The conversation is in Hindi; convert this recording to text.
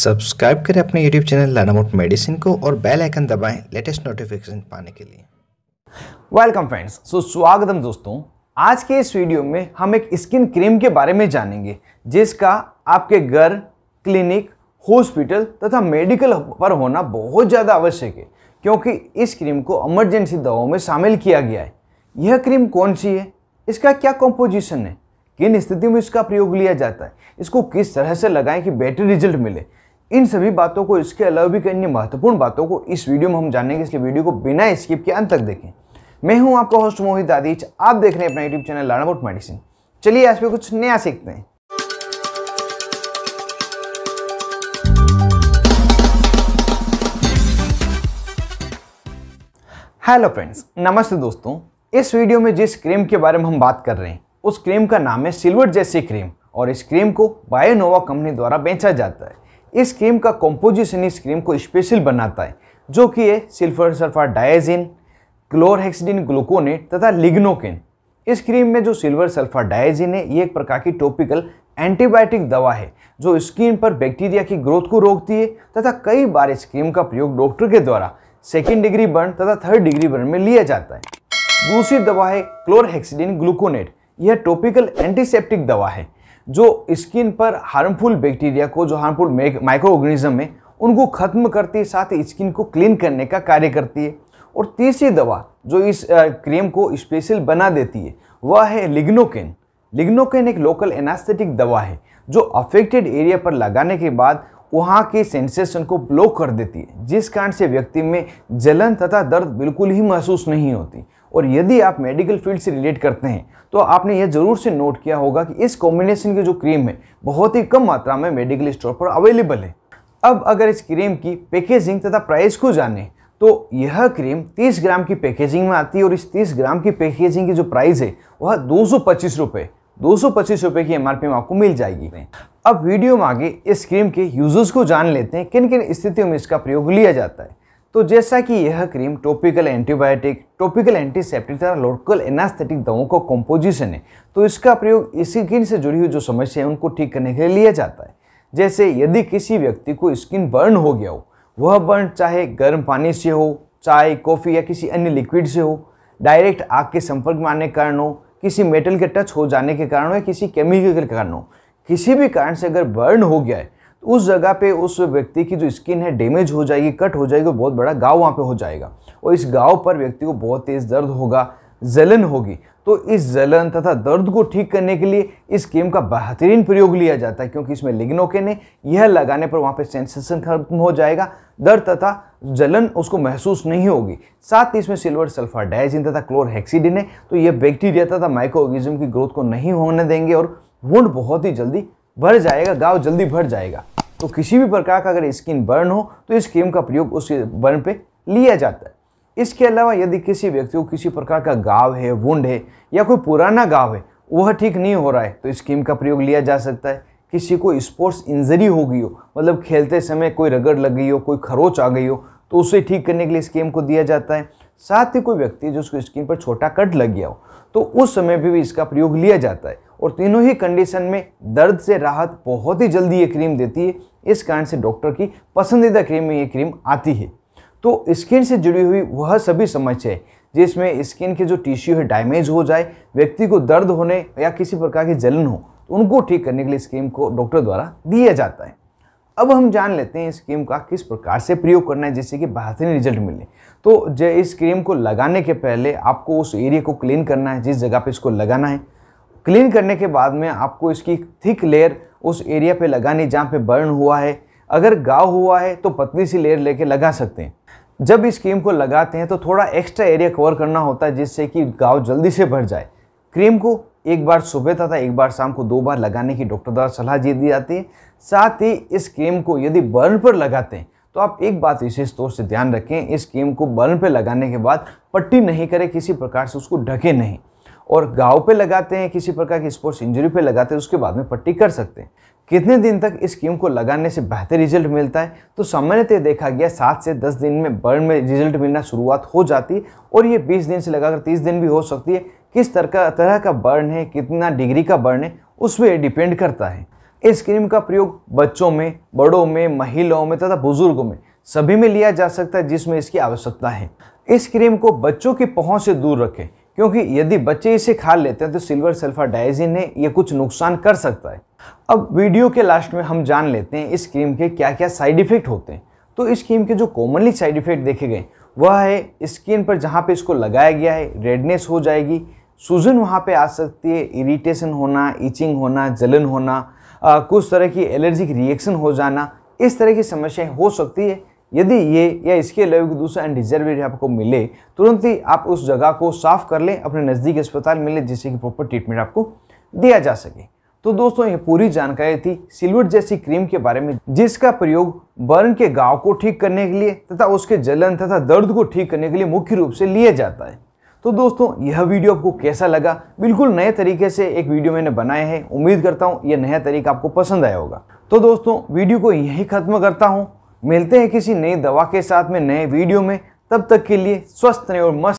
सब्सक्राइब करें अपने यूट्यूब चैनल लानामोट मेडिसिन को और बेल आइकन दबाएं लेटेस्ट नोटिफिकेशन पाने के लिए वेलकम फ्रेंड्स सो स्वागतम दोस्तों आज के इस वीडियो में हम एक स्किन क्रीम के बारे में जानेंगे जिसका आपके घर क्लिनिक हॉस्पिटल तथा मेडिकल पर होना बहुत ज़्यादा आवश्यक है क्योंकि इस क्रीम को इमरजेंसी दवाओं में शामिल किया गया है यह क्रीम कौन सी है इसका क्या कॉम्पोजिशन है किन स्थिति में इसका प्रयोग लिया जाता है इसको किस तरह से लगाएं कि बेटर रिजल्ट मिले इन सभी बातों को इसके अलावा भी कई अन्य महत्वपूर्ण बातों को इस वीडियो में हम जानेंगे इसलिए वीडियो को बिना स्किप के अंत तक देखें मैं हूं आपका होस्ट मोहित दादीच आप देख रहे हैं अपना YouTube channel learn about medicine चलिए आज पे कुछ नया सीखते हैं हेलो फ्रेंड्स नमस्ते दोस्तों इस वीडियो में जिस क्रीम के बारे में हम बात कर रहे हैं उस क्रीम का नाम है सिल्वर जैसी क्रीम और इस क्रीम को बायोनोवा कंपनी द्वारा बेचा जाता है इस क्रीम का कॉम्पोजिशन इस क्रीम को स्पेशल बनाता है जो कि है silver sulphadiazine chlorhexidine gluconate तथा लिग्नोकेन इस क्रीम में जो सिल्वर सल्फा डायजिन है ये एक प्रकार की टॉपिकल एंटीबायोटिक दवा है जो स्किन पर बैक्टीरिया की ग्रोथ को रोकती है तथा कई बार इस क्रीम का प्रयोग डॉक्टर के द्वारा सेकेंड डिग्री बर्न तथा थर्ड डिग्री बर्न में लिया जाता है दूसरी दवा है क्लोरहेक्सिडिन ग्लूकोनेट यह टॉपिकल एंटीसेप्टिक दवा है जो स्किन पर हार्मफुल बैक्टीरिया को जो हार्मफुल माइक्रो ऑर्गेनिज्म है उनको खत्म करते साथ स्किन को क्लीन करने का कार्य करती है और तीसरी दवा जो इस क्रीम को स्पेशल बना देती है वह है लिग्नोकेन लिग्नोकेन एक लोकल एनास्थेटिक दवा है जो अफेक्टेड एरिया पर लगाने के बाद वहाँ के सेंसेशन को ब्लॉक कर देती है जिस कारण से व्यक्ति में जलन तथा दर्द बिल्कुल ही महसूस नहीं होती और यदि आप मेडिकल फील्ड से रिलेट करते हैं तो आपने यह ज़रूर से नोट किया होगा कि इस कॉम्बिनेशन की जो क्रीम है बहुत ही कम मात्रा में मेडिकल स्टोर पर अवेलेबल है अब अगर इस क्रीम की पैकेजिंग तथा प्राइस को जाने तो यह क्रीम 30 ग्राम की पैकेजिंग में आती है और इस 30 ग्राम की पैकेजिंग की जो प्राइस है वह दो सौ रुपये की एम में आपको मिल जाएगी अब वीडियो में आगे इस क्रीम के यूजर्स को जान लेते हैं किन किन स्थितियों में इसका प्रयोग लिया जाता है तो जैसा कि यह cream topical antibiotic topical antiseptic तथा लोकल एनास्थेटिक दवाओं का कॉम्पोजिशन है तो इसका प्रयोग इसी स्किन से जुड़ी हुई जो समस्या है उनको ठीक करने के लिए लिया जाता है जैसे यदि किसी व्यक्ति को स्किन बर्न हो गया हो वह बर्न चाहे गर्म पानी से हो चाय कॉफ़ी या किसी अन्य लिक्विड से हो डायरेक्ट आग के संपर्क में आने के कारण हो किसी मेटल के टच हो जाने के कारण हो या किसी केमिकल के कारण हो किसी भी कारण से अगर बर्न हो गया है उस जगह पे उस व्यक्ति की जो स्किन है डैमेज हो जाएगी कट हो जाएगी बहुत बड़ा गाँव वहाँ पे हो जाएगा और इस गाँव पर व्यक्ति को बहुत तेज़ दर्द होगा जलन होगी तो इस जलन तथा दर्द को ठीक करने के लिए इस गेम का बेहतरीन प्रयोग लिया जाता है क्योंकि इसमें लिग्नोके ने यह लगाने पर वहाँ पे सेंसेशन खत्म हो जाएगा दर्द तथा जलन उसको महसूस नहीं होगी साथ ही इसमें सिल्वर सल्फर डाइजिन तथा क्लोरहेक्सीडिन है तो यह बैक्टीरिया तथा माइक्रो की ग्रोथ को नहीं होने देंगे और वुंड बहुत ही जल्दी भर जाएगा गाँव जल्दी भर जाएगा तो किसी भी प्रकार का अगर स्किन बर्न हो तो इस क्रीम का प्रयोग उस बर्न पे लिया जाता है इसके अलावा यदि किसी व्यक्ति को किसी प्रकार का गाँव है वुंड है या कोई पुराना गाँव है वह ठीक नहीं हो रहा है तो इस क्रीम का प्रयोग लिया जा सकता है किसी को स्पोर्ट्स इंजरी हो गई हो मतलब खेलते समय कोई रगड़ लग गई हो कोई खरोच आ गई हो तो उसे ठीक करने के लिए स्कीम को दिया जाता है साथ ही कोई व्यक्ति जो उसको स्किन पर छोटा कट लग गया हो तो उस समय भी, भी इसका प्रयोग लिया जाता है और तीनों ही कंडीशन में दर्द से राहत बहुत ही जल्दी ये क्रीम देती है इस कारण से डॉक्टर की पसंदीदा क्रीम में ये क्रीम आती है तो स्किन से जुड़ी हुई वह सभी समस्याएं जिसमें स्किन के जो टिश्यू है डैमेज हो जाए व्यक्ति को दर्द होने या किसी प्रकार की जलन हो तो उनको ठीक करने के लिए स्कीम को डॉक्टर द्वारा दिया जाता है अब हम जान लेते हैं इस क्रीम का किस प्रकार से प्रयोग करना है जिससे कि बेहतरीन रिजल्ट मिले तो इस क्रीम को लगाने के पहले आपको उस एरिया को क्लीन करना है जिस जगह पे इसको लगाना है क्लीन करने के बाद में आपको इसकी थिक लेयर उस एरिया पे लगानी जहाँ पे बर्न हुआ है अगर गाव हुआ है तो पतली सी लेयर लेके लगा सकते हैं जब इस क्रीम को लगाते हैं तो थोड़ा एक्स्ट्रा एरिया कवर करना होता है जिससे कि गाँव जल्दी से भर जाए क्रीम को एक बार सुबह तथा एक बार शाम को दो बार लगाने की डॉक्टर द्वारा सलाह दी जाती है साथ ही इस क्रीम को यदि बर्न पर लगाते हैं तो आप एक बात विशेष तौर से ध्यान रखें इस क्रीम को बर्न पर लगाने के बाद पट्टी नहीं करें किसी प्रकार से उसको ढके नहीं और गाँव पे लगाते हैं किसी प्रकार की स्पोर्ट्स इंजरी पे लगाते हैं उसके बाद में पट्टी कर सकते हैं कितने दिन तक इस स्कीम को लगाने से बेहतर रिजल्ट मिलता है तो सामान्यतः देखा गया सात से दस दिन में बर्न में रिजल्ट मिलना शुरुआत हो जाती है और ये बीस दिन से लगाकर तीस दिन भी हो सकती है किस तरह का तरह का बर्न है कितना डिग्री का बर्न है उस पर डिपेंड करता है इस क्रीम का प्रयोग बच्चों में बड़ों में महिलाओं में तथा बुजुर्गों में सभी में लिया जा सकता है जिसमें इसकी आवश्यकता है इस क्रीम को बच्चों की पहुंच से दूर रखें क्योंकि यदि बच्चे इसे खा लेते हैं तो सिल्वर सल्फा डाइजिन ने यह कुछ नुकसान कर सकता है अब वीडियो के लास्ट में हम जान लेते हैं इस क्रीम के क्या क्या साइड इफ़ेक्ट होते हैं तो इस क्रीम के जो कॉमनली साइड इफ़ेक्ट देखे गए वह है स्किन पर जहाँ पे इसको लगाया गया है रेडनेस हो जाएगी सूजन वहाँ पे आ सकती है इरिटेशन होना इचिंग होना जलन होना आ, कुछ तरह की एलर्जिक रिएक्शन हो जाना इस तरह की समस्याएं हो सकती है यदि ये या इसके अलावा कोई दूसरा अनडिजर्वेड आपको मिले तुरंत ही आप उस जगह को साफ कर लें अपने नज़दीक अस्पताल में लें जिससे कि प्रॉपर ट्रीटमेंट आपको दिया जा सके तो दोस्तों ये पूरी जानकारी थी सिल्वर जैसी क्रीम के बारे में जिसका प्रयोग बर्न के गाँव को ठीक करने के लिए तथा उसके जलन तथा दर्द को ठीक करने के लिए मुख्य रूप से लिया जाता है तो दोस्तों यह वीडियो आपको कैसा लगा बिल्कुल नए तरीके से एक वीडियो मैंने बनाया है उम्मीद करता हूँ यह नया तरीका आपको पसंद आया होगा तो दोस्तों वीडियो को यहीं खत्म करता हूँ मिलते हैं किसी नई दवा के साथ में नए वीडियो में तब तक के लिए स्वस्थ रहें और मस्त